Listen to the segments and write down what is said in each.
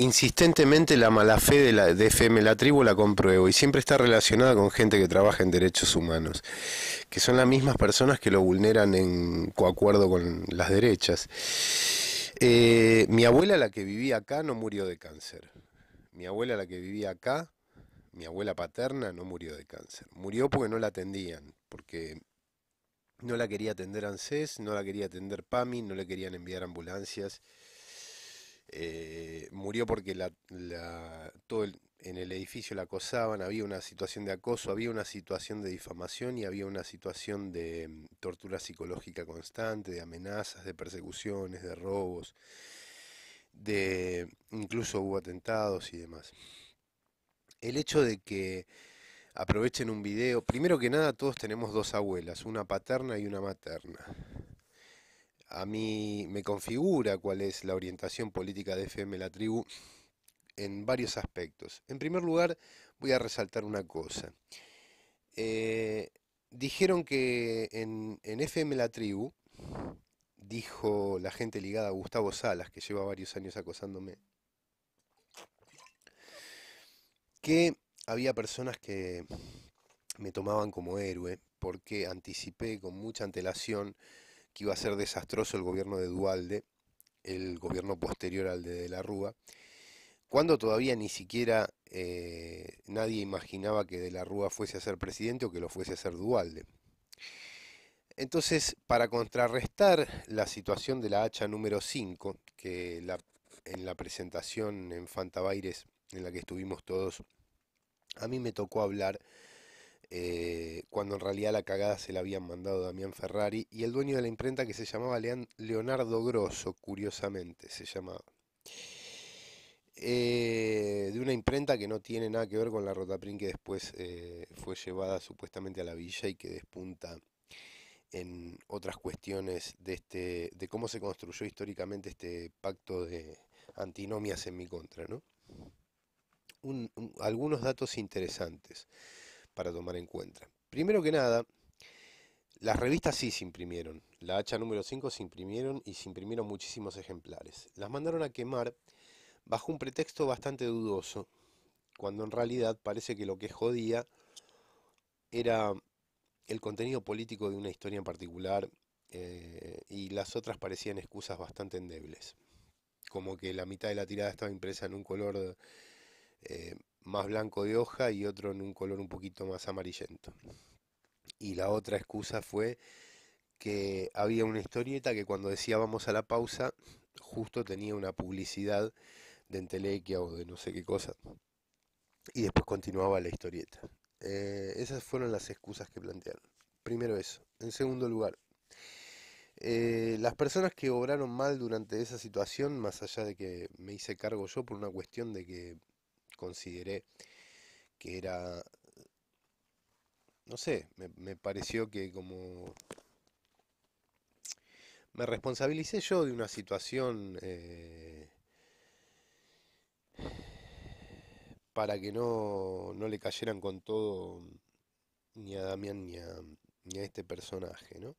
insistentemente la mala fe de, la, La Tribu la compruebo y siempre está relacionada con gente que trabaja en derechos humanos, que son las mismas personas que lo vulneran en coacuerdo con las derechas. Eh, mi abuela, la que vivía acá, no murió de cáncer. Mi abuela, la que vivía acá, mi abuela paterna, no murió de cáncer. Murió porque no la atendían, porque no la quería atender ANSES, no la quería atender PAMI, no le querían enviar ambulancias eh, murió porque todo en el edificio la acosaban, había una situación de acoso, había una situación de difamación y había una situación de mm, tortura psicológica constante, de amenazas, de persecuciones, de robos, de incluso hubo atentados y demás. El hecho de que aprovechen un video, primero que nada todos tenemos dos abuelas, una paterna y una materna a mí me configura cuál es la orientación política de FM La Tribu en varios aspectos. En primer lugar, voy a resaltar una cosa. Eh, dijeron que en, FM La Tribu, dijo la gente ligada a Gustavo Salas, que lleva varios años acosándome, que había personas que me tomaban como héroe porque anticipé con mucha antelación que iba a ser desastroso el gobierno de Dualde, el gobierno posterior al de, de la Rúa, cuando todavía ni siquiera eh, nadie imaginaba que de la Rúa fuese a ser presidente o que lo fuese a ser Dualde. Entonces, para contrarrestar la situación de la hacha número 5, que en la presentación en Fantabaires en la que estuvimos todos, a mí me tocó hablar eh, cuando en realidad la cagada se la habían mandado Damián Ferrari y el dueño de la imprenta que se llamaba Leonardo Grosso, curiosamente se llamaba. Eh, de una imprenta que no tiene nada que ver con la Rotaprint que después eh, fue llevada supuestamente a la villa y que despunta en otras cuestiones de, este, de cómo se construyó históricamente este pacto de antinomias en mi contra. ¿no? algunos datos interesantes para tomar en cuenta. Primero que nada, las revistas sí se imprimieron. La hacha número 5 se imprimieron y se imprimieron muchísimos ejemplares. Las mandaron a quemar bajo un pretexto bastante dudoso, cuando en realidad parece que lo que jodía era el contenido político de una historia en particular eh, y las otras parecían excusas bastante endebles. Como que la mitad de la tirada estaba impresa en un color eh, más blanco de hoja y otro en un color un poquito más amarillento. Y la otra excusa fue que había una historieta que cuando decía vamos a la pausa, justo tenía una publicidad de Entelequia o de no sé qué cosa. Y después continuaba la historieta. Eh, esas fueron las excusas que plantearon. Primero eso. En segundo lugar, eh, las personas que obraron mal durante esa situación, más allá de que me hice cargo yo por una cuestión de que consideré que era, no sé, me, pareció que como me responsabilicé yo de una situación eh, para que no, no, le cayeran con todo ni a Damián ni a, este personaje, ¿no?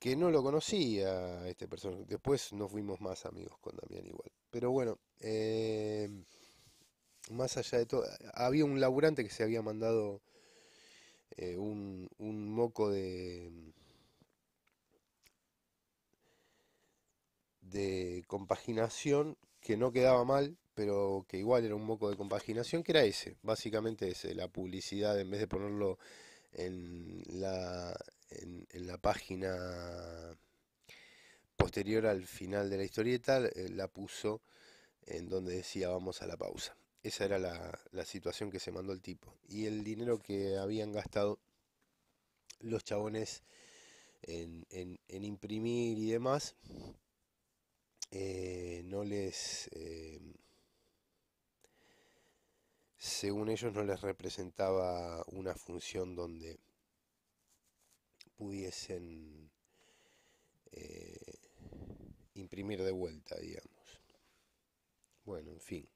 Que no lo conocía este personaje. Después no fuimos más amigos con Damián igual. Pero bueno, eh, más allá de todo, había un laburante que se había mandado eh, un, moco de, de compaginación que no quedaba mal, pero que igual era un moco de compaginación, que era ese, básicamente ese, la publicidad, en vez de ponerlo en la, en la página posterior al final de la historieta, eh, la puso en donde decía vamos a la pausa. Esa era la, situación que se mandó el tipo. Y el dinero que habían gastado los chabones en, imprimir y demás, eh, no les... Eh, según ellos no les representaba una función donde pudiesen eh, imprimir de vuelta, digamos. Bueno, en fin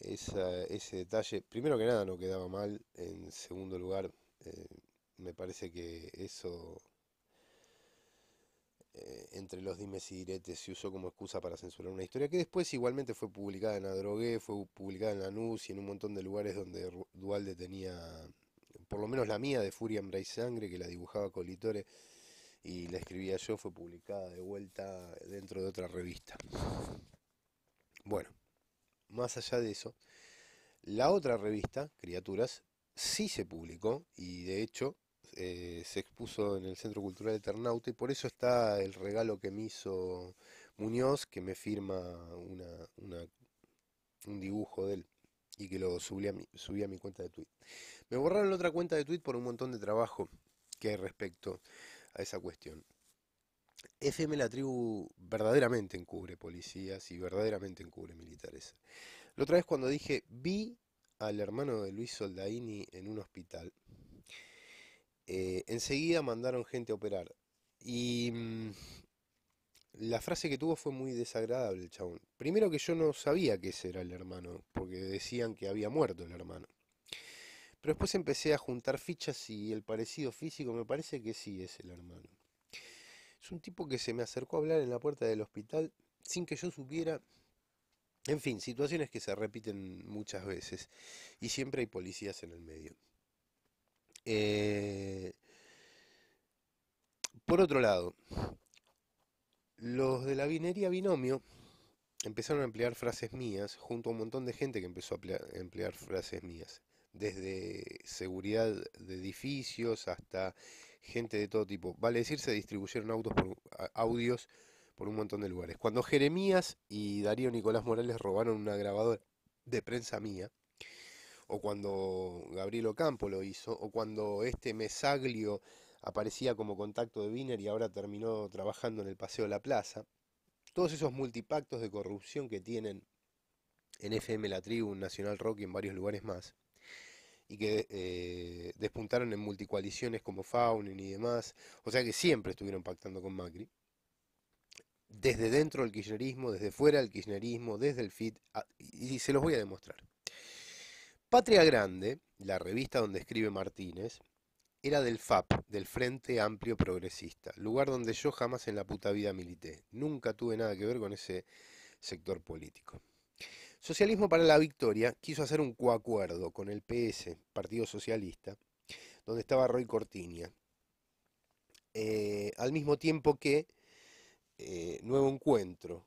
ese detalle, primero que nada no quedaba mal, en segundo lugar, eh, me parece que eso, eh, entre los dimes y diretes, se usó como excusa para censurar una historia que después igualmente fue publicada en Adrogué, fue publicada en la NUS y en un montón de lugares donde Dualde tenía, por lo menos la mía de Furia Hambre y Sangre, que la dibujaba Colitore y la escribía yo, fue publicada de vuelta dentro de otra revista. Bueno, más allá de eso, la otra revista, Criaturas, sí se publicó y de hecho eh, se expuso en el Centro Cultural de Ternauta y por eso está el regalo que me hizo Muñoz, que me firma una, un dibujo de él y que lo subí a, mi, subí a mi cuenta de tweet. Me borraron la otra cuenta de tweet por un montón de trabajo que hay respecto a esa cuestión. FM La Tribu verdaderamente encubre policías y verdaderamente encubre militares. La otra vez cuando dije, vi al hermano de Luis Soldaini en un hospital, eh, enseguida mandaron gente a operar. Y mm, la frase que tuvo fue muy desagradable el chabón. Primero que yo no sabía que ese era el hermano, porque decían que había muerto el hermano. Pero después empecé a juntar fichas y el parecido físico me parece que sí es el hermano. Es un tipo que se me acercó a hablar en la puerta del hospital sin que yo supiera. En fin, situaciones que se repiten muchas veces y siempre hay policías en el medio. Eh, por otro lado, los de la vinería binomio empezaron a emplear frases mías junto a un montón de gente que empezó a emplear frases mías desde seguridad de edificios hasta gente de todo tipo. Vale decir, se distribuyeron por, audios por un montón de lugares. Cuando Jeremías y Darío Nicolás Morales robaron una grabadora de prensa mía, o cuando Gabriel Ocampo lo hizo, o cuando este Mesaglio aparecía como contacto de Wiener y ahora terminó trabajando en el Paseo de la Plaza, todos esos multipactos de corrupción que tienen en FM La Tribu, Nacional Rock y en varios lugares más, y que eh, despuntaron en multicoaliciones como Faunen y demás, o sea que siempre estuvieron pactando con Macri, desde dentro del kirchnerismo, desde fuera del kirchnerismo, desde el FIT, ah, y se los voy a demostrar. Patria Grande, la revista donde escribe Martínez, era del FAP, del Frente Amplio Progresista, lugar donde yo jamás en la puta vida milité. Nunca tuve nada que ver con ese sector político. Socialismo para la Victoria quiso hacer un coacuerdo con el PS, Partido Socialista, donde estaba Roy Cortiña, eh, al mismo tiempo que eh, Nuevo Encuentro,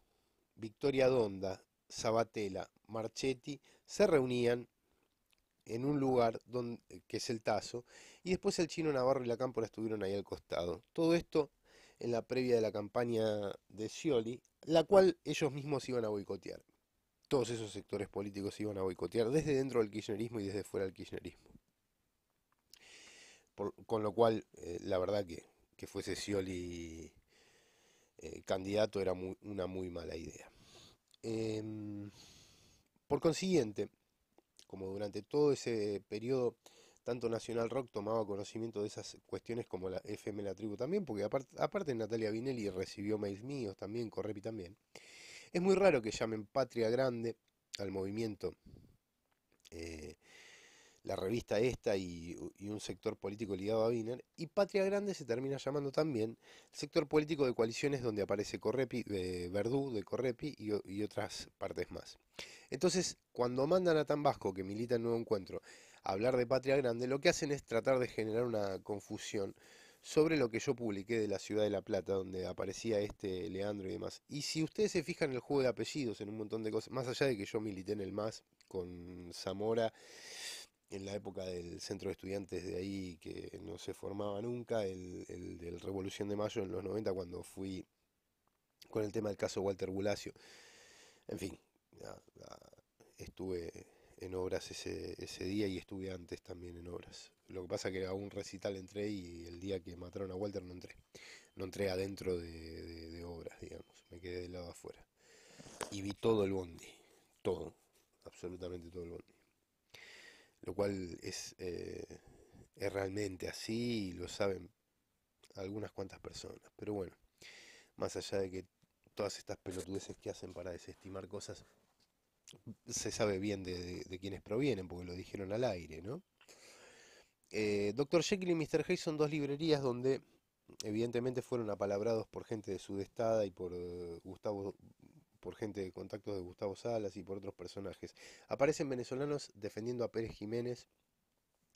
Victoria Donda, Sabatella, Marchetti, se reunían en un lugar que es el Tazo, y después el chino Navarro y la Cámpora estuvieron ahí al costado. Todo esto en la previa de la campaña de Scioli, la cual ellos mismos iban a boicotear todos esos sectores políticos iban a boicotear desde dentro del kirchnerismo y desde fuera del kirchnerismo. con lo cual, eh, la verdad que, que fuese Scioli eh, candidato era una muy mala idea. Em, por consiguiente, como durante todo ese periodo, tanto Nacional Rock tomaba conocimiento de esas cuestiones como la FM La Tribu también, porque aparte, aparte Natalia Vinelli recibió mails míos también, Correpi también. Es muy raro que llamen Patria Grande al movimiento. Eh, la revista esta y, un sector político ligado a Wiener, y Patria Grande se termina llamando también el sector político de coaliciones donde aparece Correpi, Verdú, de Correpi y, y, otras partes más. Entonces, cuando mandan a Tan que milita en Nuevo Encuentro, a hablar de Patria Grande, lo que hacen es tratar de generar una confusión sobre lo que yo publiqué de la ciudad de La Plata, donde aparecía este Leandro y demás. Y si ustedes se fijan en el juego de apellidos, en un montón de cosas, más allá de que yo milité en el MAS con Zamora en la época del centro de estudiantes de ahí que no se formaba nunca, el, el del Revolución de Mayo en los 90 cuando fui con el tema del caso Walter Bulacio. En fin, estuve en obras ese, ese día y estuve antes también en obras. Lo que pasa es que a un recital entré y el día que mataron a Walter no entré. No entré adentro de, obras, digamos. Me quedé del lado afuera. Y vi todo el bondi. Todo. Absolutamente todo el bondi. Lo cual es, eh, es realmente así y lo saben algunas cuantas personas. Pero bueno, más allá de que todas estas pelotudeces que hacen para desestimar cosas, se sabe bien de, quiénes provienen, porque lo dijeron al aire, ¿no? Eh, doctor Dr. Jekyll y Mr. Hayes son dos librerías donde evidentemente fueron apalabrados por gente de Sudestada y por eh, Gustavo por gente de contactos de Gustavo Salas y por otros personajes. Aparecen venezolanos defendiendo a Pérez Jiménez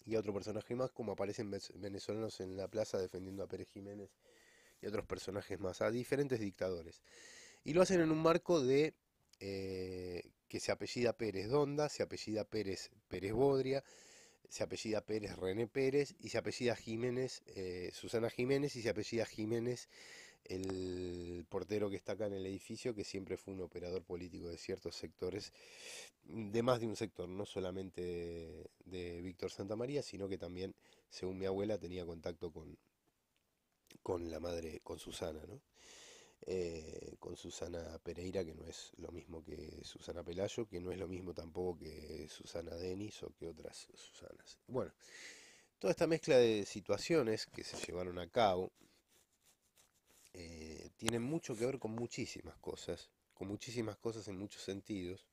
y a otro personaje más, como aparecen venezolanos en la plaza defendiendo a Pérez Jiménez y otros personajes más, a diferentes dictadores. Y lo hacen en un marco de eh, que se apellida Pérez Donda, se apellida Pérez Pérez Bodria, se apellida Pérez René Pérez y se apellida Jiménez, eh, Susana Jiménez y se apellida Jiménez el portero que está acá en el edificio, que siempre fue un operador político de ciertos sectores, de más de un sector, no solamente de, Víctor Santa María, sino que también, según mi abuela, tenía contacto con, con la madre, con Susana, ¿no? Eh, con Susana Pereira, que no es lo mismo que Susana Pelayo, que no es lo mismo tampoco que Susana Denis o que otras Susanas. Bueno, toda esta mezcla de situaciones que se llevaron a cabo eh, tienen mucho que ver con muchísimas cosas, con muchísimas cosas en muchos sentidos,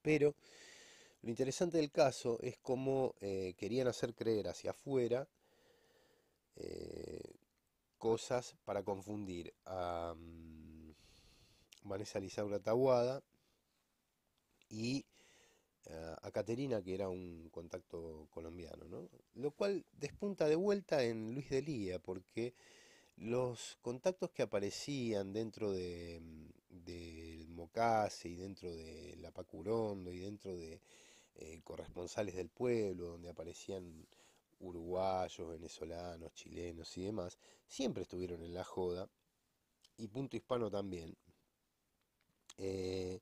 pero lo interesante del caso es cómo eh, querían hacer creer hacia afuera cosas para confundir a mm, Vanessa Lisaura Taguada y eh, a Caterina, que era un contacto colombiano, ¿no? Lo cual despunta de vuelta en Luis Lía, porque los contactos que aparecían dentro mm, del de, Mocase y dentro de La Pacurondo y dentro de eh, corresponsales del pueblo, donde aparecían uruguayos, venezolanos, chilenos y demás, siempre estuvieron en la joda, y punto hispano también. Eh,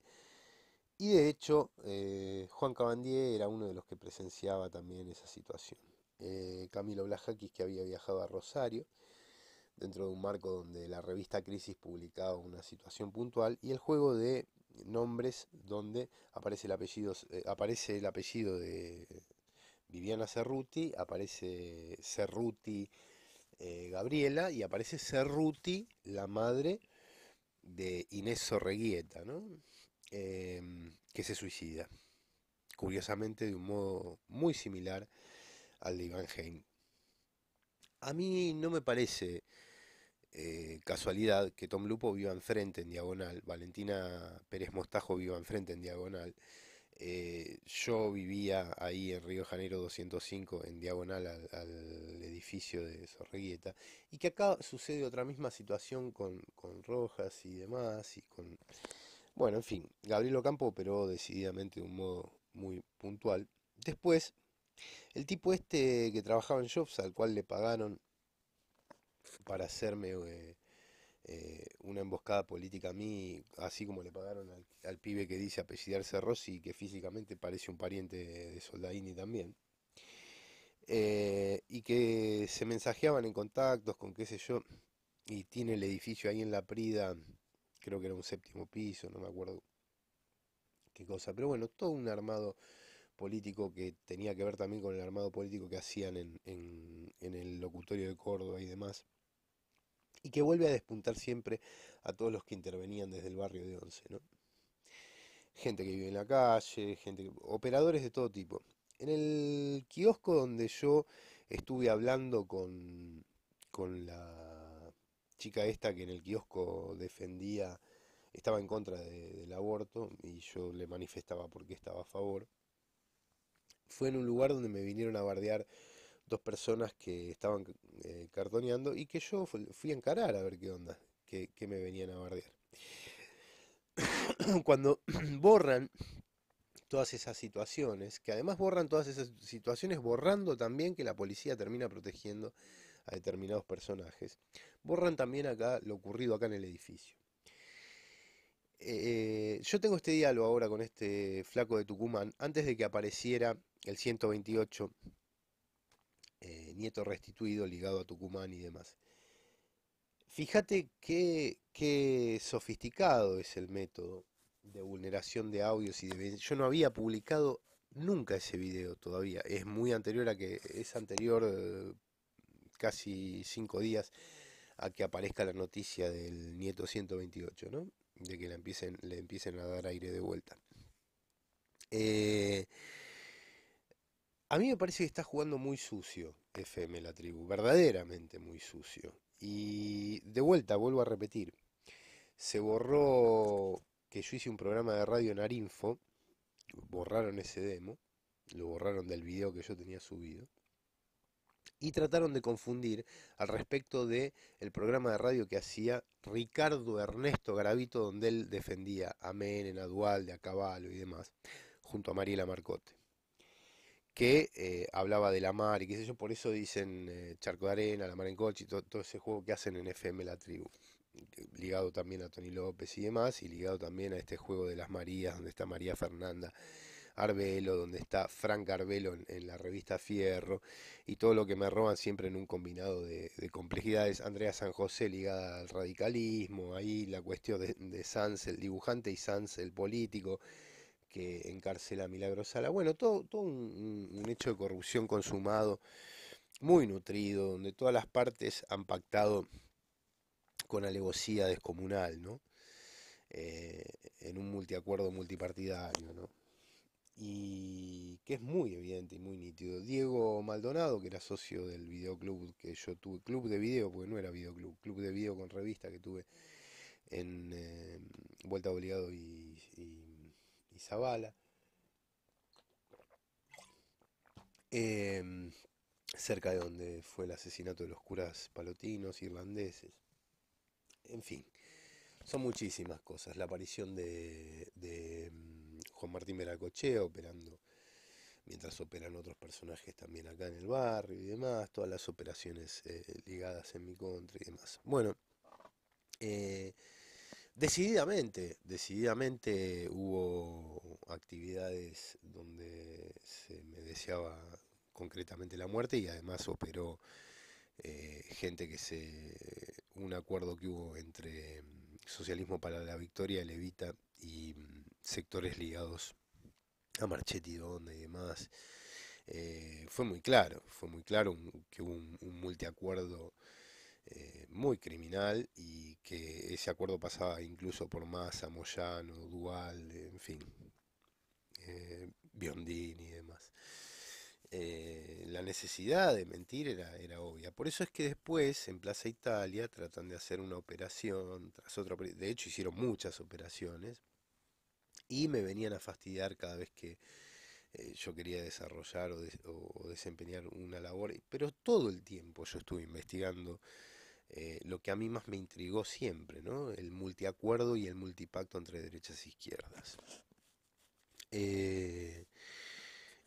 y de hecho, eh, Juan Cabandier era uno de los que presenciaba también esa situación. Eh, Camilo Blajaquis, que había viajado a Rosario, dentro de un marco donde la revista Crisis publicaba una situación puntual, y el juego de nombres donde aparece el apellido de, Viviana Cerruti, aparece Cerruti eh, Gabriela y aparece Cerruti, la madre de Inés Sorreguieta, em, que se suicida, curiosamente de un modo muy similar al de Iván Heim. A mí no me parece eh, casualidad que Tom Lupo viva enfrente en diagonal, Valentina Pérez Mostajo viva enfrente en diagonal, eh, yo vivía ahí en Río Janeiro 205, en diagonal al, edificio de Sorregueta, y que acá sucede otra misma situación con, Rojas y demás, y con... Bueno, en fin, Gabriel Ocampo pero decididamente de un modo muy puntual. Después, el tipo este que trabajaba en Jobs, al cual le pagaron para hacerme eh, eh, una emboscada política a mí, así como le pagaron al, pibe que dice apellidarse Rossi, que físicamente parece un pariente de, Soldaini Soldadini también, eh, y que se mensajeaban en contactos con qué sé yo, y tiene el edificio ahí en la Prida, creo que era un séptimo piso, no me acuerdo qué cosa, pero bueno, todo un armado político que tenía que ver también con el armado político que hacían en el locutorio de Córdoba y demás y que vuelve a despuntar siempre a todos los que intervenían desde el barrio de Once, ¿no? Gente que vive en la calle, gente, operadores de todo tipo. En el kiosco donde yo estuve hablando con, la chica esta que en el kiosco defendía, estaba en contra del aborto y yo le manifestaba por qué estaba a favor, fue en un lugar donde me vinieron a bardear dos personas que estaban eh, cartoneando y que yo fui a encarar a ver qué onda, que, me venían a bardear. Cuando borran todas esas situaciones, que además borran todas esas situaciones borrando también que la policía termina protegiendo a determinados personajes, borran también acá lo ocurrido acá en el edificio. Eh, yo tengo este diálogo ahora con este flaco de Tucumán, antes de que apareciera el 128 eh, nieto Restituido ligado a Tucumán y demás. Fíjate qué, qué sofisticado es el método de vulneración de audios y de... Yo no había publicado nunca ese video todavía. Es muy anterior a que... Es anterior eh, casi cinco días a que aparezca la noticia del Nieto 128, ¿no? De que le empiecen, le empiecen a dar aire de vuelta. Eh, a mí me parece que está jugando muy sucio FM La Tribu, verdaderamente muy sucio. Y de vuelta, vuelvo a repetir, se borró que yo hice un programa de radio en Arinfo, borraron ese demo, lo borraron del video que yo tenía subido, y trataron de confundir al respecto de el programa de radio que hacía Ricardo Ernesto Gravito, donde él defendía a Menem, a Dualde, a Caballo y demás, junto a Mariela Marcote que eh, hablaba de la mar y qué sé yo, por eso dicen eh, Charco de Arena, La Mar en Coche y todo, ese juego que hacen en FM La Tribu, ligado también a Tony López y demás, y ligado también a este juego de las Marías, donde está María Fernanda. Arbelo, donde está Frank Arbelo en, la revista Fierro, y todo lo que me roban siempre en un combinado de, complejidades. Andrea San José ligada al radicalismo, ahí la cuestión de, de Sanz, el dibujante, y Sanz, el político que encarcela a Bueno, todo, un, hecho de corrupción consumado, muy nutrido, donde todas las partes han pactado con alevosía descomunal, ¿no? Eh, en un multiacuerdo multipartidario, ¿no? y que es muy evidente y muy nítido. Diego Maldonado, que era socio del videoclub que yo tuve, club de video, porque no era videoclub, club de video con revista que tuve en eh, Vuelta Obligado y y em, cerca de donde fue el asesinato de los curas palotinos irlandeses. En fin, son muchísimas cosas. La aparición de, em, Juan Martín Beracochea operando, mientras operan otros personajes también acá en el barrio y demás, todas las operaciones eh, ligadas en mi contra y demás. Bueno, eh, Decididamente, decididamente hubo actividades donde se me deseaba concretamente la muerte y además operó eh, gente que se... un acuerdo que hubo entre mm, Socialismo para la Victoria, Levita y mm, sectores ligados a Marchetti Donde y demás. Eh, fue muy claro, fue muy claro que hubo un, un multiacuerdo eh, muy criminal y que ese acuerdo pasaba incluso por Massa, Moyano, Dual, en fin, eh, Biondini y demás. Eh, la necesidad de mentir era, era obvia. Por eso es que después en Plaza Italia tratan de hacer una operación tras otra. De hecho, hicieron muchas operaciones y me venían a fastidiar cada vez que yo quería desarrollar o, desempeñar una labor. Pero todo el tiempo yo estuve investigando eh, lo que a mí más me intrigó siempre, ¿no? el multiacuerdo y el multipacto entre derechas e izquierdas. Eh,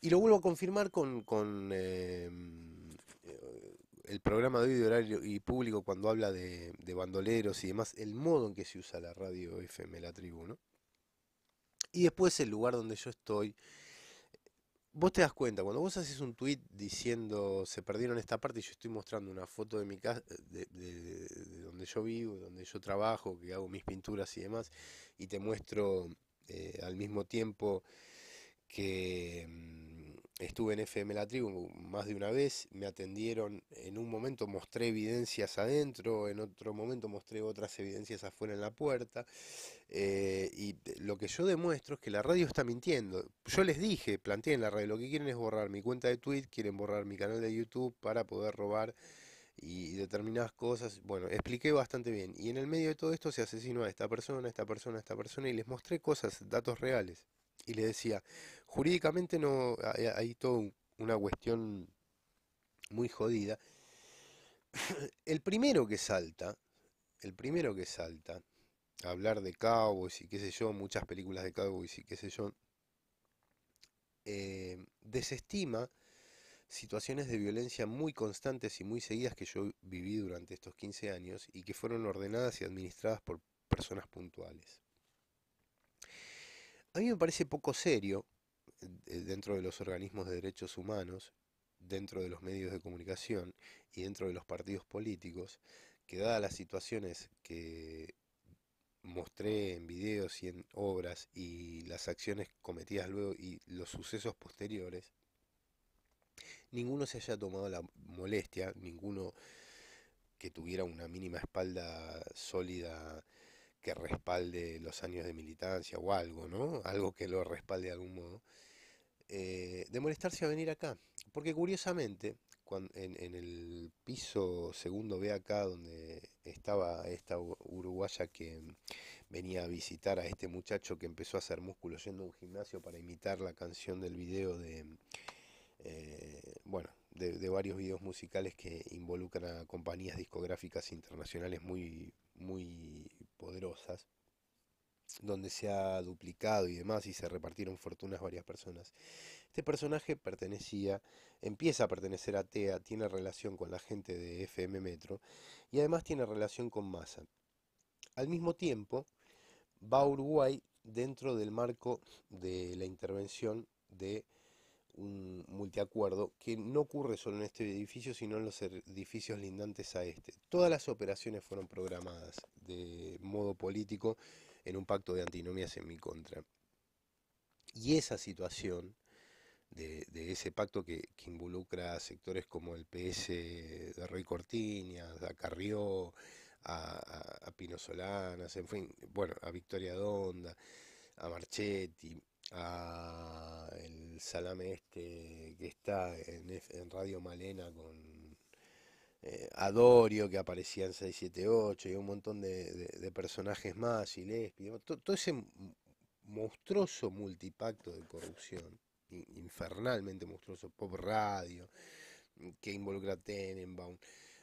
y lo vuelvo a confirmar con, em, eh, el programa de hoy de horario y público cuando habla de, bandoleros y demás, el modo en que se usa la radio FM, la tribu, Y después el lugar donde yo estoy, vos te das cuenta, cuando vos haces un tweet diciendo se perdieron esta parte y yo estoy mostrando una foto de mi casa, de, donde yo vivo, donde yo trabajo, que hago mis pinturas y demás, y te muestro eh, al mismo tiempo que mm, Estuve en FM La Tribu más de una vez, me atendieron, en un momento mostré evidencias adentro, en otro momento mostré otras evidencias afuera en la puerta, eh, y lo que yo demuestro es que la radio está mintiendo. Yo les dije, planteé en la radio, lo que quieren es borrar mi cuenta de Twitter, quieren borrar mi canal de YouTube para poder robar y determinadas cosas. Bueno, expliqué bastante bien. Y en el medio de todo esto se asesinó a esta persona, a esta persona, a esta persona, y les mostré cosas, datos reales y le decía, jurídicamente no hay, toda una cuestión muy jodida. El primero que salta, el primero que salta, hablar de cowboys y qué sé yo, muchas películas de cowboys y qué sé yo, eh, desestima situaciones de violencia muy constantes y muy seguidas que yo viví durante estos 15 años y que fueron ordenadas y administradas por personas puntuales a mí me parece poco serio eh, dentro de los organismos de derechos humanos, dentro de los medios de comunicación y dentro de los partidos políticos, que dadas las situaciones que mostré en videos y en obras y las acciones cometidas luego y los sucesos posteriores, ninguno se haya tomado la molestia, ninguno que tuviera una mínima espalda sólida que respalde los años de militancia o algo, ¿no? Algo que lo respalde de algún modo. Eh, de molestarse a venir acá. Porque curiosamente, en, el piso segundo B acá, donde estaba esta uruguaya que venía a visitar a este muchacho que empezó a hacer músculo yendo a un gimnasio para imitar la canción del video de... Eh, bueno, de, varios videos musicales que involucran a compañías discográficas internacionales muy, muy poderosas, donde se ha duplicado y demás y se repartieron fortunas varias personas. Este personaje pertenecía, empieza a pertenecer a TEA, tiene relación con la gente de FM Metro y además tiene relación con Massa. Al mismo tiempo, va a Uruguay dentro del marco de la intervención de un multiacuerdo que no ocurre solo en este edificio, sino en los edificios lindantes a este. Todas las operaciones fueron programadas de modo político en un pacto de antinomias en mi contra. Y esa situación de, ese pacto que, involucra a sectores como el PS de Rey Cortiñas, a Carrió, a, a Pino Solanas, en fin, bueno, a Victoria Donda, a Marchetti, a el salame este que está en, Radio Malena con eh, Adorio que aparecía en 678 y un montón de, personajes más y les, todo, todo ese monstruoso multipacto de corrupción, infernalmente monstruoso, pop radio, que involucra a Tenenbaum,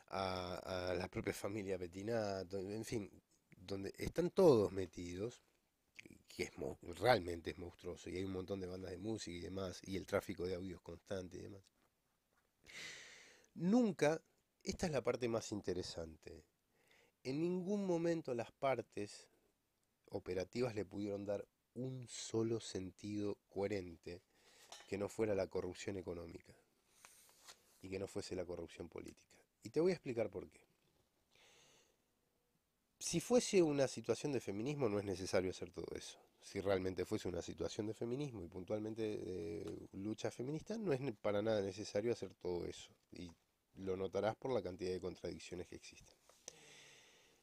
a, a la propia familia Petinato, en fin, donde están todos metidos que es realmente es monstruoso y hay un montón de bandas de música y demás y el tráfico de audios constante y demás. Nunca, esta es la parte más interesante, en ningún momento las partes operativas le pudieron dar un solo sentido coherente que no fuera la corrupción económica y que no fuese la corrupción política. Y te voy a explicar por qué. Si fuese una situación de feminismo no es necesario hacer todo eso. Si realmente fuese una situación de feminismo y puntualmente de lucha feminista, no es para nada necesario hacer todo eso. Y lo notarás por la cantidad de contradicciones que existen.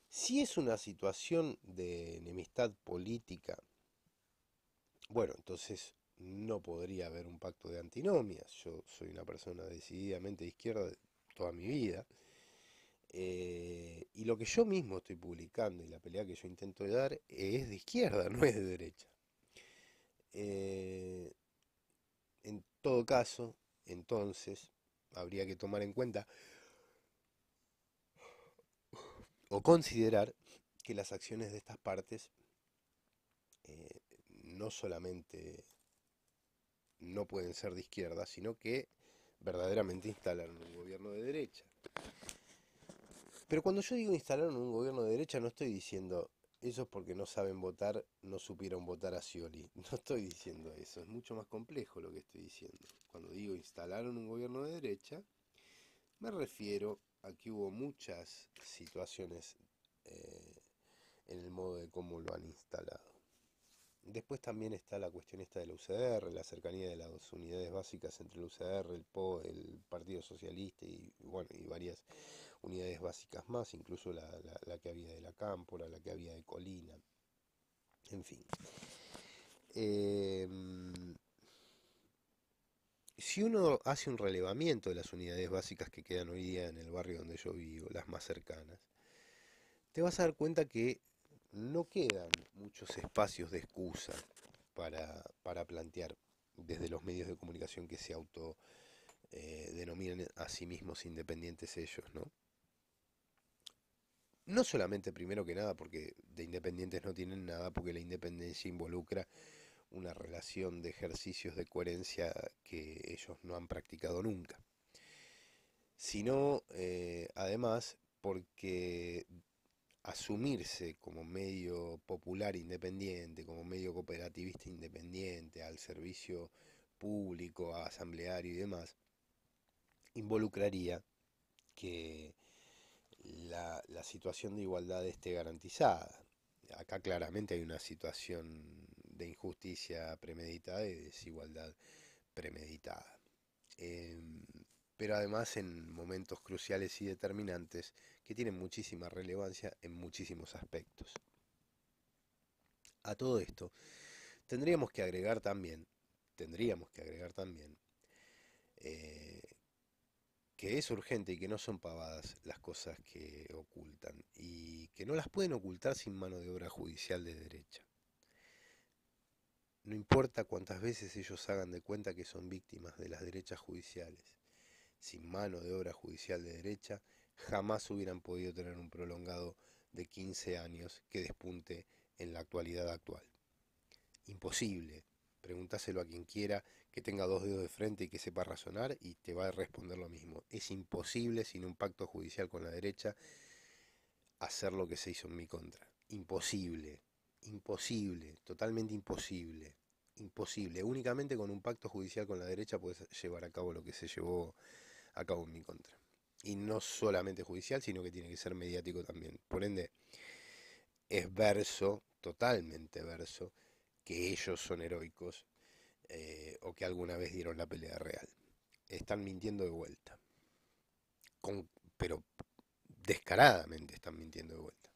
Si es una situación de enemistad política, bueno, entonces no podría haber un pacto de antinomias. Yo soy una persona decididamente de izquierda toda mi vida. Eh, y lo que yo mismo estoy publicando y la pelea que yo intento dar es de izquierda, no es de derecha. Eh, en todo caso, entonces, habría que tomar en cuenta o considerar que las acciones de estas partes eh, no solamente no pueden ser de izquierda, sino que verdaderamente instalan un gobierno de derecha. Pero cuando yo digo instalaron un gobierno de derecha, no estoy diciendo eso porque no saben votar, no supieron votar a Scioli. No estoy diciendo eso, es mucho más complejo lo que estoy diciendo. Cuando digo instalaron un gobierno de derecha, me refiero a que hubo muchas situaciones eh, en el modo de cómo lo han instalado. Después también está la cuestión esta de la UCR, la cercanía de las unidades básicas entre la UCR, el PO, e, el Partido Socialista y bueno, y varias unidades básicas más, incluso la, que había de la Cámpora, la que había de Colina, en fin. Em, si uno hace un relevamiento de las unidades básicas que quedan hoy día en el barrio donde yo vivo, las más cercanas, te vas a dar cuenta que no quedan muchos espacios de excusa para, plantear desde los medios de comunicación que se autodenominan eh, a sí mismos independientes ellos, ¿no? no solamente primero que nada porque de independientes no tienen nada, porque la independencia involucra una relación de ejercicios de coherencia que ellos no han practicado nunca, sino eh, además porque asumirse como medio popular independiente, como medio cooperativista independiente, al servicio público, a asambleario y demás, involucraría que la, situación de igualdad esté garantizada. Acá claramente hay una situación de injusticia premeditada y desigualdad premeditada. Em, pero además en momentos cruciales y determinantes que tienen muchísima relevancia en muchísimos aspectos. A todo esto, tendríamos que agregar también, tendríamos que agregar también, eh, que es urgente y que no son pavadas las cosas que ocultan y que no las pueden ocultar sin mano de obra judicial de derecha. No importa cuántas veces ellos hagan de cuenta que son víctimas de las derechas judiciales, sin mano de obra judicial de derecha jamás hubieran podido tener un prolongado de 15 años que despunte en la actualidad actual. Imposible Pregúntaselo a quien quiera que tenga dos dedos de frente y que sepa razonar y te va a responder lo mismo. Es imposible sin un pacto judicial con la derecha hacer lo que se hizo en mi contra. Imposible, imposible, totalmente imposible, imposible. Únicamente con un pacto judicial con la derecha puedes llevar a cabo lo que se llevó a cabo en mi contra. Y no solamente judicial, sino que tiene que ser mediático también. Por ende, es verso, totalmente verso que ellos son heroicos eh, o que alguna vez dieron la pelea real. Están mintiendo de vuelta. pero descaradamente están mintiendo de vuelta.